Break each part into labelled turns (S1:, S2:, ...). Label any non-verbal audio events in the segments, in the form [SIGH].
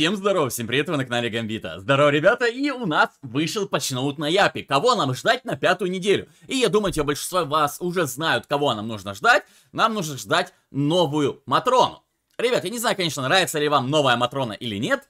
S1: Всем здорово, всем привет, вы на канале Гамбита. Здорово, ребята, и у нас вышел почноут на Япе. Кого нам ждать на пятую неделю? И я думаю, что большинство вас уже знают, кого нам нужно ждать. Нам нужно ждать новую Матрону. Ребят, я не знаю, конечно, нравится ли вам новая Матрона или нет,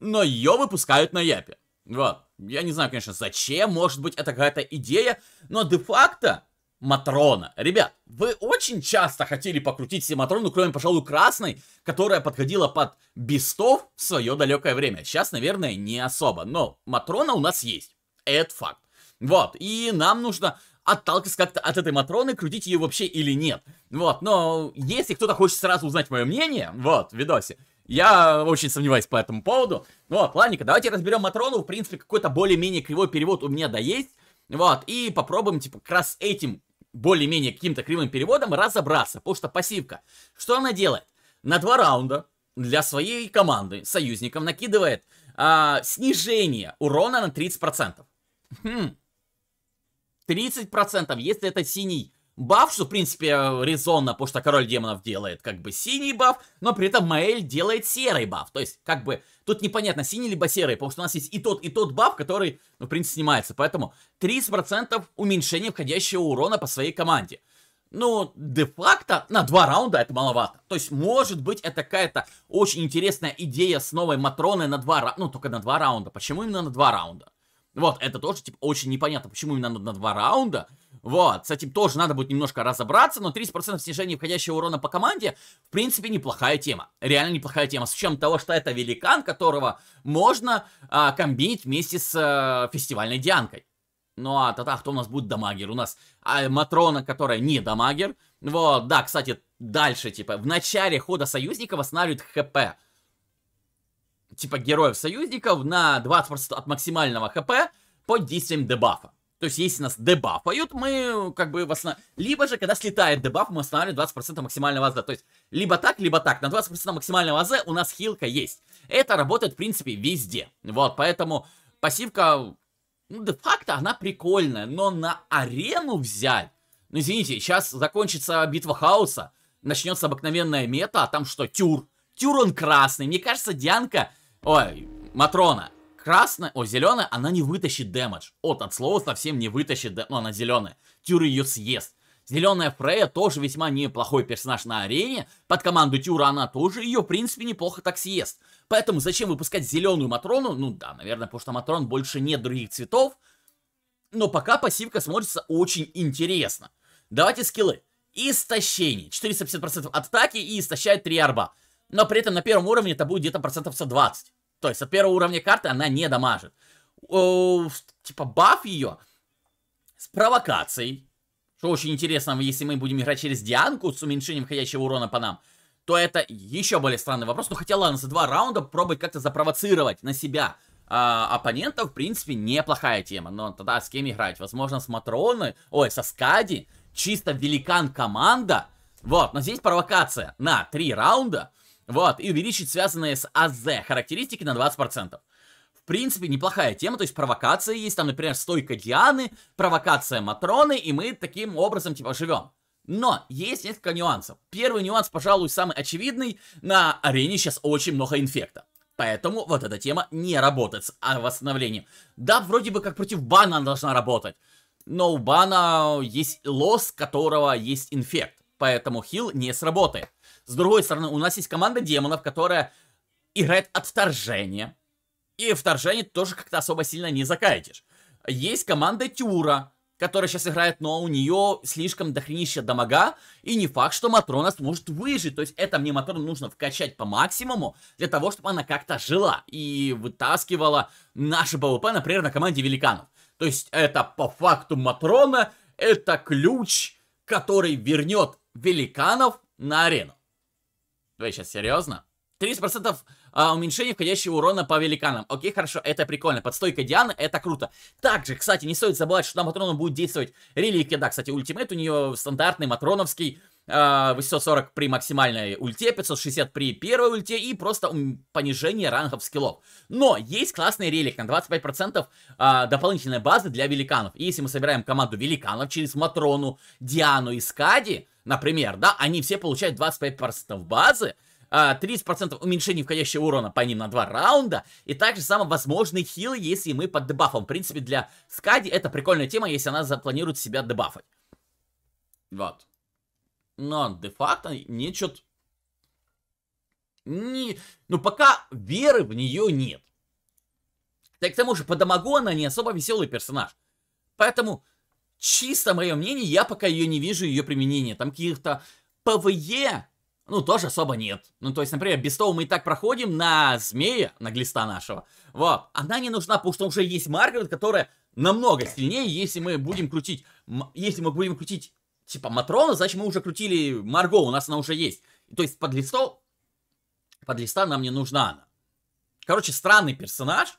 S1: но ее выпускают на Япе. Вот. Я не знаю, конечно, зачем, может быть, это какая-то идея, но де-факто Матрона. Ребят, вы очень часто хотели покрутить себе Матрону, кроме, пожалуй, красной, которая подходила под бестов в свое далекое время. Сейчас, наверное, не особо, но Матрона у нас есть. Это факт. Вот, и нам нужно отталкиваться как-то от этой Матроны, крутить ее вообще или нет. Вот, но если кто-то хочет сразу узнать мое мнение, вот, в видосе, я очень сомневаюсь по этому поводу. Вот, ладненько, давайте разберем Матрону. В принципе, какой-то более-менее кривой перевод у меня да есть. Вот, и попробуем, типа, как раз этим более-менее каким-то кривым переводом разобраться, потому что пассивка, что она делает? На два раунда для своей команды, союзникам накидывает а, снижение урона на 30%. Хм. 30%, если это синий баф, что, в принципе, резонно, потому что король демонов делает как бы синий баф, но при этом Маэль делает серый баф. То есть, как бы, тут непонятно, синий либо серый, потому что у нас есть и тот, и тот баф, который, ну, в принципе, снимается. Поэтому 30% уменьшения входящего урона по своей команде. Ну, де-факто на два раунда это маловато. То есть, может быть, это какая-то очень интересная идея с новой Матроной на два раунда. Ну, только на два раунда. Почему именно на два раунда? Вот, это тоже, типа, очень непонятно, почему именно на два раунда. Вот, с этим тоже надо будет немножко разобраться, но 30% снижения входящего урона по команде, в принципе, неплохая тема. Реально неплохая тема, с учетом того, что это великан, которого можно а, комбинить вместе с а, фестивальной Дианкой. Ну а тогда кто у нас будет дамагер? У нас а, Матрона, которая не дамагер. Вот, да, кстати, дальше, типа, в начале хода союзников восстанавливает ХП. Типа, героев союзников на 20% от максимального ХП под действием дебафа. То есть, если нас дебафают, мы как бы восстанов... Либо же, когда слетает дебаф, мы восстанавливаем 20% максимального АЗ. То есть, либо так, либо так. На 20% максимального АЗ у нас хилка есть. Это работает, в принципе, везде. Вот, поэтому пассивка, ну, де-факто, она прикольная. Но на арену взять... Ну, извините, сейчас закончится битва хаоса, начнется обыкновенная мета, а там что, тюр? Тюр он красный. Мне кажется, Дианка... Ой, Матрона красная, о, зеленая, она не вытащит дэмэдж. От, от слова совсем не вытащит дэмэдж, ну она зеленая. Тюр ее съест. Зеленая Фрея тоже весьма неплохой персонаж на арене, под команду Тюра она тоже ее, в принципе, неплохо так съест. Поэтому зачем выпускать зеленую Матрону? Ну да, наверное, потому что Матрон больше нет других цветов, но пока пассивка смотрится очень интересно. Давайте скиллы. Истощение. 450% атаки и истощает 3 арба. Но при этом на первом уровне это будет где-то процентов 120. То есть от первого уровня карты она не дамажит. О, типа баф ее с провокацией. Что очень интересно, если мы будем играть через Дианку с уменьшением входящего урона по нам, то это еще более странный вопрос. Но хотя ладно, за два раунда пробовать как-то запровоцировать на себя а, оппонента, в принципе, неплохая тема. Но тогда с кем играть? Возможно, с Матроны, ой, со Скади, чисто великан команда. Вот, но здесь провокация на три раунда. Вот, и увеличить связанные с АЗ характеристики на 20%. В принципе, неплохая тема, то есть провокация есть, там, например, стойка Дианы, провокация Матроны, и мы таким образом, типа, живем. Но есть несколько нюансов. Первый нюанс, пожалуй, самый очевидный. На арене сейчас очень много инфекта. Поэтому вот эта тема не работает с а, восстановлением. Да, вроде бы как против бана она должна работать. Но у бана есть лосс, которого есть инфект. Поэтому хил не сработает. С другой стороны, у нас есть команда демонов, которая играет от вторжения. И вторжение тоже как-то особо сильно не закатишь. Есть команда Тюра, которая сейчас играет, но у нее слишком дохренища дамага, и не факт, что Матрона сможет выжить. То есть это мне Матрону нужно вкачать по максимуму, для того, чтобы она как-то жила и вытаскивала наши БВП, например, на команде Великанов. То есть это по факту Матрона, это ключ, который вернет Великанов на арену. Вы сейчас серьезно? 30% уменьшения входящего урона по великанам. Окей, хорошо, это прикольно. Подстойка Дианы это круто. Также, кстати, не стоит забывать, что на Матрону будет действовать реликвия. Да, кстати, ультимейт у нее стандартный, матроновский. 840 а, при максимальной ульте, 560 при первой ульте и просто понижение рангов скиллов. Но есть классный релик на 25% а, дополнительной базы для великанов. И если мы собираем команду великанов через Матрону, Диану и Скади, например, да, они все получают 25% базы, 30% а, уменьшения входящего урона по ним на 2 раунда, и также самый возможный хил, если мы под дебафом. В принципе, для Скади это прикольная тема, если она запланирует себя дебафать. Вот. Но де-факто ничего... Не... Ну, пока веры в нее нет. Да к тому же, по дамагу она не особо веселый персонаж. Поэтому чисто мое мнение, я пока ее не вижу, ее применения. Там каких-то ПВЕ, ну, тоже особо нет. Ну, то есть, например, без того мы и так проходим на змея, на глиста нашего. Вот. Она не нужна, потому что уже есть Маргарет, которая намного сильнее, если мы будем крутить... Если мы будем крутить, типа, Матрона, значит, мы уже крутили Марго, у нас она уже есть. То есть, под листов... Под листа нам не нужна она. Короче, странный персонаж,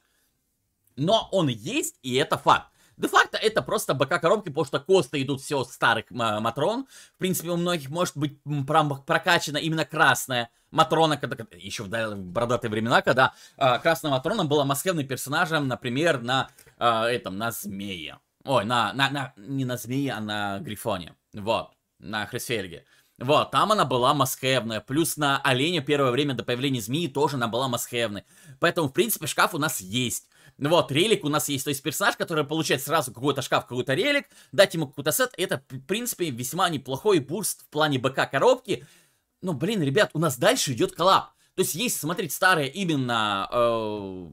S1: но он есть, и это факт. Де-факто это просто бока коробки, потому что косты идут все старых а, Матрон. В принципе, у многих может быть прям прокачана именно красная Матрона, когда, еще в бородатые времена, когда э, красная Матрона была маскевным персонажем, например, на э, этом, на змее. Ой, на, на, на, не на змее, а на Грифоне. Вот, на Хрисфельге. Вот, там она была масхевная. Плюс на оленя первое время до появления змеи тоже она была масхевной. Поэтому, в принципе, шкаф у нас есть. Ну вот, релик у нас есть, то есть персонаж, который получает сразу какой-то шкаф, какой-то релик, дать ему какой-то сет, это, в принципе, весьма неплохой бурст в плане БК коробки. Ну, блин, ребят, у нас дальше идет коллап. То есть, есть смотреть старые именно э,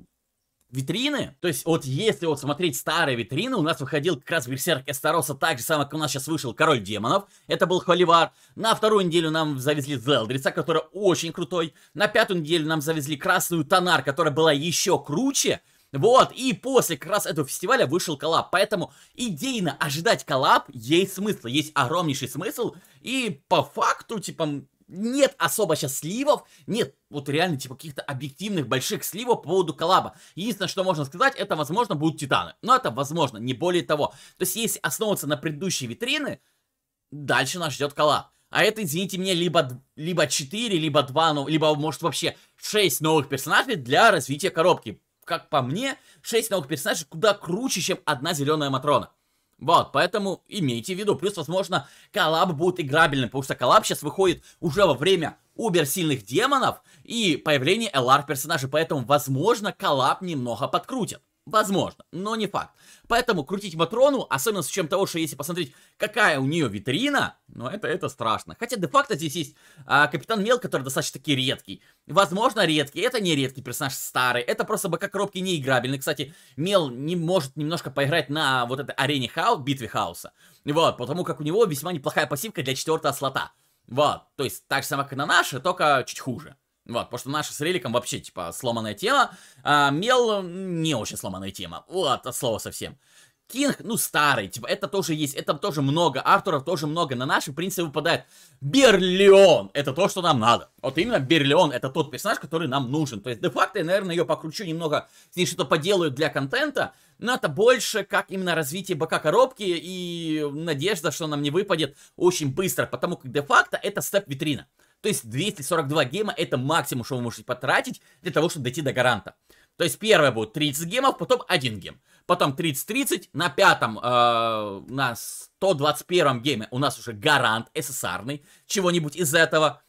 S1: витрины, то есть, вот если вот смотреть старые витрины, у нас выходил как раз Берсерк Эстароса, так же самое, как у нас сейчас вышел Король Демонов, это был Холивар. На вторую неделю нам завезли Зелдрица, который очень крутой. На пятую неделю нам завезли Красную Тонар, которая была еще круче. Вот, и после как раз этого фестиваля вышел коллаб, поэтому идейно ожидать коллаб есть смысл, есть огромнейший смысл, и по факту, типа, нет особо сейчас сливов, нет вот реально типа каких-то объективных больших сливов по поводу коллаба. Единственное, что можно сказать, это возможно будут титаны. Но это возможно, не более того. То есть если основываться на предыдущей витрины, дальше нас ждет коллаб. А это, извините меня, либо, либо 4, либо 2, ну, либо может вообще 6 новых персонажей для развития коробки как по мне, 6 новых персонажей куда круче, чем одна зеленая Матрона. Вот, поэтому имейте в виду. Плюс, возможно, коллаб будет играбельным, потому что коллаб сейчас выходит уже во время убер сильных демонов и появления LR персонажей, поэтому, возможно, коллаб немного подкрутит. Возможно, но не факт. Поэтому крутить Матрону, особенно с учетом того, что если посмотреть, какая у нее витрина, ну это, это страшно. Хотя де-факто здесь есть а, Капитан Мел, который достаточно таки редкий. Возможно, редкий, это не редкий персонаж, старый. Это просто БК коробки неиграбельный. Кстати, Мел не может немножко поиграть на вот этой арене Хаус, битве Хауса. Вот, потому как у него весьма неплохая пассивка для четвертого слота. Вот, то есть так же самое, как и на наши, только чуть хуже. Вот, потому что наша с реликом вообще, типа, сломанная тема. А, мел не очень сломанная тема. Вот, от слова совсем. Кинг, ну, старый, типа, это тоже есть, это тоже много, Артуров тоже много, на наши, в принципе, выпадает Берлион, это то, что нам надо. Вот именно Берлион, это тот персонаж, который нам нужен. То есть, де-факто, я, наверное, ее покручу немного, с ней что-то поделаю для контента, но это больше как именно развитие бока коробки и надежда, что нам не выпадет очень быстро, потому как де-факто это степ-витрина. То есть 242 гема это максимум, что вы можете потратить для того, чтобы дойти до гаранта. То есть первое будет 30 гемов, потом 1 гем. Потом 30-30, на пятом, э, на 121 геме у нас уже гарант СССРный, чего-нибудь из этого.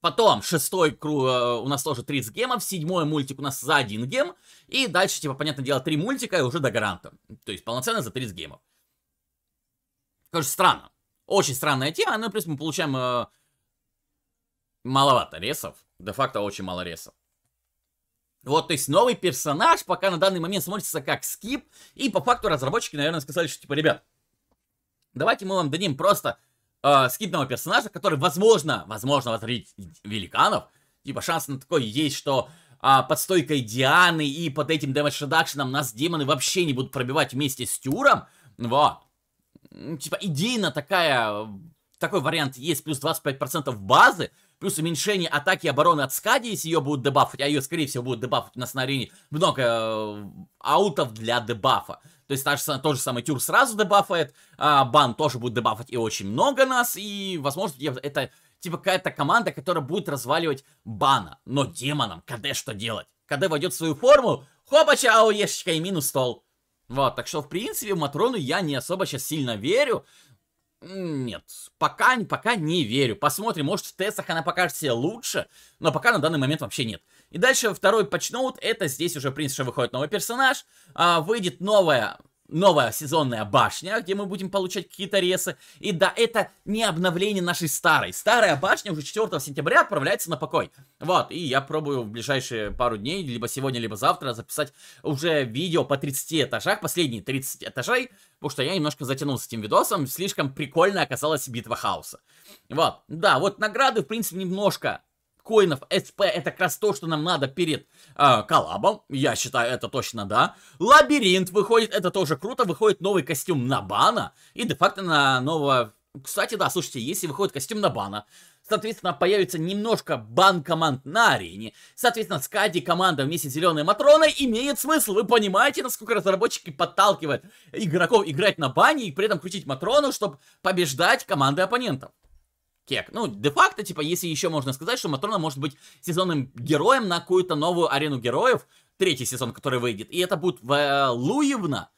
S1: Потом шестой круг, э, у нас тоже 30 гемов, седьмой мультик у нас за 1 гем. И дальше, типа, понятное дело, 3 мультика и уже до гаранта. То есть полноценно за 30 гемов. Конечно, странно. Очень странная тема, но, ну, плюс мы получаем... Э, маловато ресов. Де-факто очень мало ресов. Вот, то есть новый персонаж пока на данный момент смотрится как скип. И по факту разработчики, наверное, сказали, что типа, ребят, давайте мы вам дадим просто э, скипного персонажа, который, возможно, возможно, возродить великанов. Типа шанс на такой есть, что э, под стойкой Дианы и под этим дэмэдж редакшеном нас демоны вообще не будут пробивать вместе с Тюром. Вот. Типа идейно такая, такой вариант есть, плюс 25% базы плюс уменьшение атаки и обороны от Скади, если ее будут дебафать, а ее, скорее всего, будут дебафать на арене много э, аутов для дебафа. То есть та же, тот же самый Тюр сразу дебафает, а Бан тоже будет дебафать и очень много нас, и, возможно, это типа какая-то команда, которая будет разваливать Бана. Но демоном КД что делать? КД войдет в свою форму, хопа, чао, и минус стол. Вот, так что, в принципе, в Матрону я не особо сейчас сильно верю. Нет, пока, пока не верю. Посмотрим, может в тестах она покажет себя лучше, но пока на данный момент вообще нет. И дальше второй патчноут, это здесь уже, в принципе, выходит новый персонаж, а, выйдет новая новая сезонная башня, где мы будем получать какие-то ресы. И да, это не обновление нашей старой. Старая башня уже 4 сентября отправляется на покой. Вот, и я пробую в ближайшие пару дней, либо сегодня, либо завтра, записать уже видео по 30 этажах, последние 30 этажей, потому что я немножко затянул с этим видосом, слишком прикольно оказалась битва хаоса. Вот, да, вот награды, в принципе, немножко Коинов СП, это как раз то, что нам надо перед э, коллабом, я считаю, это точно да. Лабиринт выходит, это тоже круто, выходит новый костюм на Бана и де-факто на нового... Кстати, да, слушайте, если выходит костюм на Бана, соответственно, появится немножко бан команд на арене. Соответственно, скади команда вместе с Зеленой Матроной имеет смысл. Вы понимаете, насколько разработчики подталкивают игроков играть на бане и при этом крутить Матрону, чтобы побеждать команды оппонентов кек. Ну, де-факто, типа, если еще можно сказать, что Матрона может быть сезонным героем на какую-то новую арену героев, третий сезон, который выйдет, и это будет Луевна,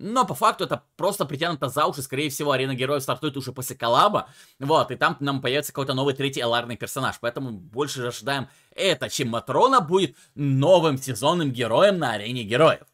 S1: но по факту это просто притянуто за уши, скорее всего, Арена Героев стартует уже после коллаба, вот, и там нам появится какой-то новый третий эларный персонаж, поэтому больше ожидаем это, чем Матрона будет новым сезонным героем на Арене Героев.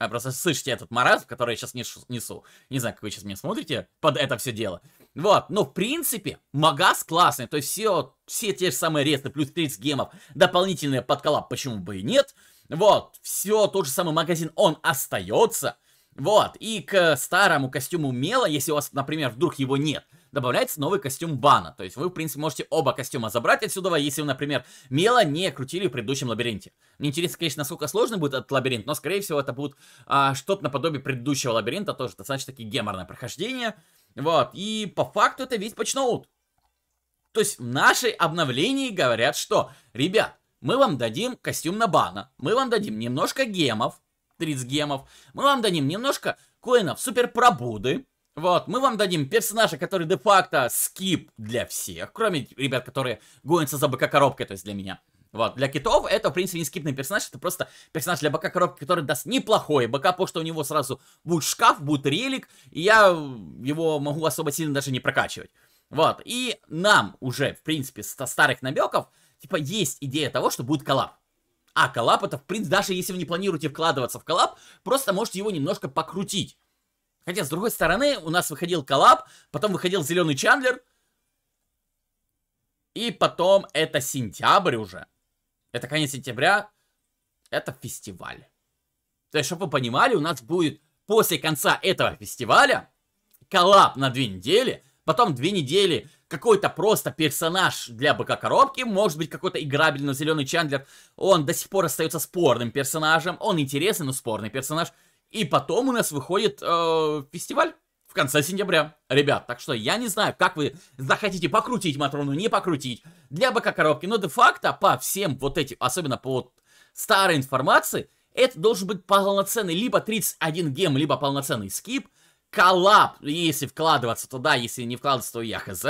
S1: А просто слышите этот маразм, который я сейчас несу. Не знаю, как вы сейчас меня смотрите под это все дело. Вот, но в принципе, магаз классный. То есть все, все те же самые ресты, плюс 30 гемов, дополнительные подколап, почему бы и нет. Вот, все, тот же самый магазин, он остается. Вот, и к старому костюму Мела, если у вас, например, вдруг его нет – добавляется новый костюм Бана. То есть вы, в принципе, можете оба костюма забрать отсюда, если вы, например, мело не крутили в предыдущем лабиринте. Мне интересно, конечно, насколько сложный будет этот лабиринт, но, скорее всего, это будет а, что-то наподобие предыдущего лабиринта, тоже достаточно таки геморное прохождение. Вот, и по факту это весь почноут. То есть в нашей обновлении говорят, что, ребят, мы вам дадим костюм на бана, мы вам дадим немножко гемов, 30 гемов, мы вам дадим немножко коинов супер пробуды. Вот, мы вам дадим персонажа, который де-факто скип для всех, кроме ребят, которые гонятся за БК-коробкой, то есть для меня. Вот, для китов это, в принципе, не скипный персонаж, это просто персонаж для бока коробки, который даст неплохой БК, потому что у него сразу будет шкаф, будет релик, и я его могу особо сильно даже не прокачивать. Вот, и нам уже, в принципе, со старых намеков, типа, есть идея того, что будет коллап. А коллап это, в принципе, даже если вы не планируете вкладываться в коллап, просто можете его немножко покрутить. Хотя, с другой стороны, у нас выходил коллаб, потом выходил зеленый Чандлер, и потом это сентябрь уже. Это конец сентября, это фестиваль. То есть, чтобы вы понимали, у нас будет после конца этого фестиваля коллаб на две недели, потом две недели какой-то просто персонаж для БК-коробки, может быть какой-то играбельный зеленый Чандлер, он до сих пор остается спорным персонажем, он интересный, но спорный персонаж – и потом у нас выходит э, фестиваль в конце сентября. Ребят, так что я не знаю, как вы захотите покрутить Матрону, не покрутить. Для БК коробки. Но де-факто по всем вот этим, особенно по вот старой информации, это должен быть полноценный либо 31 гем, либо полноценный скип. Коллап, если вкладываться, то да, если не вкладываться, то я хз.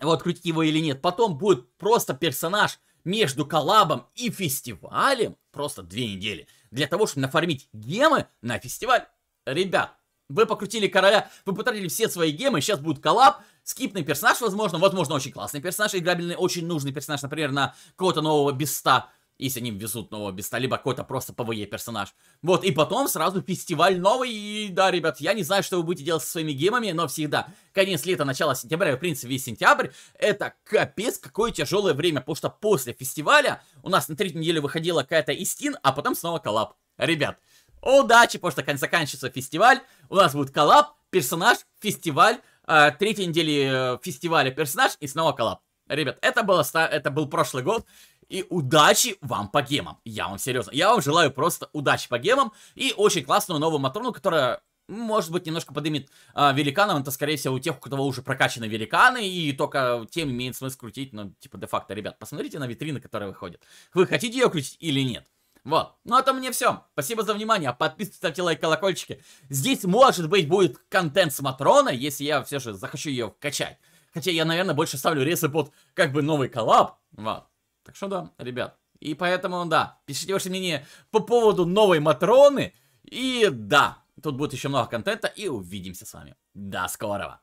S1: Вот, крутить его или нет. Потом будет просто персонаж между коллабом и фестивалем. Просто две недели для того, чтобы нафармить гемы на фестиваль. Ребят, вы покрутили короля, вы потратили все свои гемы, сейчас будет коллап, скипный персонаж, возможно, возможно, очень классный персонаж, играбельный, очень нужный персонаж, например, на кого-то нового без 100 если они ввезут нового беста, либо какой-то просто ПВЕ персонаж. Вот, и потом сразу фестиваль новый, и да, ребят, я не знаю, что вы будете делать со своими геймами, но всегда, конец лета, начало сентября, в принципе, весь сентябрь, это капец, какое тяжелое время, потому что после фестиваля у нас на третью неделю выходила какая-то истин, а потом снова коллаб. Ребят, удачи, потому что заканчивается фестиваль, у нас будет коллаб, персонаж, фестиваль, э, третьей недели э, фестиваля персонаж и снова коллаб. Ребят, это, было, это был прошлый год. И удачи вам по гемам. Я вам серьезно. Я вам желаю просто удачи по гемам. И очень классную новую Матрону, которая может быть, немножко подымет а, великанов, это, скорее всего, у тех, у кого уже прокачаны великаны, и только тем имеет смысл крутить, ну, типа, де-факто, ребят, посмотрите на витрины, которые выходят. Вы хотите ее крутить или нет? Вот. Ну, это а мне все. Спасибо за внимание. Подписывайтесь, ставьте лайк, колокольчики. Здесь, может быть, будет контент с матрона, если я все же захочу ее качать. Хотя я, наверное, больше ставлю ресы под, как бы, новый коллаб. Вот. Так что да, ребят. И поэтому, да, пишите ваше мнение по поводу новой Матроны. И да, тут будет еще много контента, и увидимся с вами. До скорого.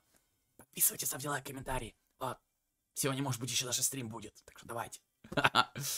S1: Подписывайтесь, ставьте лайк, комментарии. Вот. Сегодня, может быть, еще даже стрим будет. Так что давайте. [LAUGHS]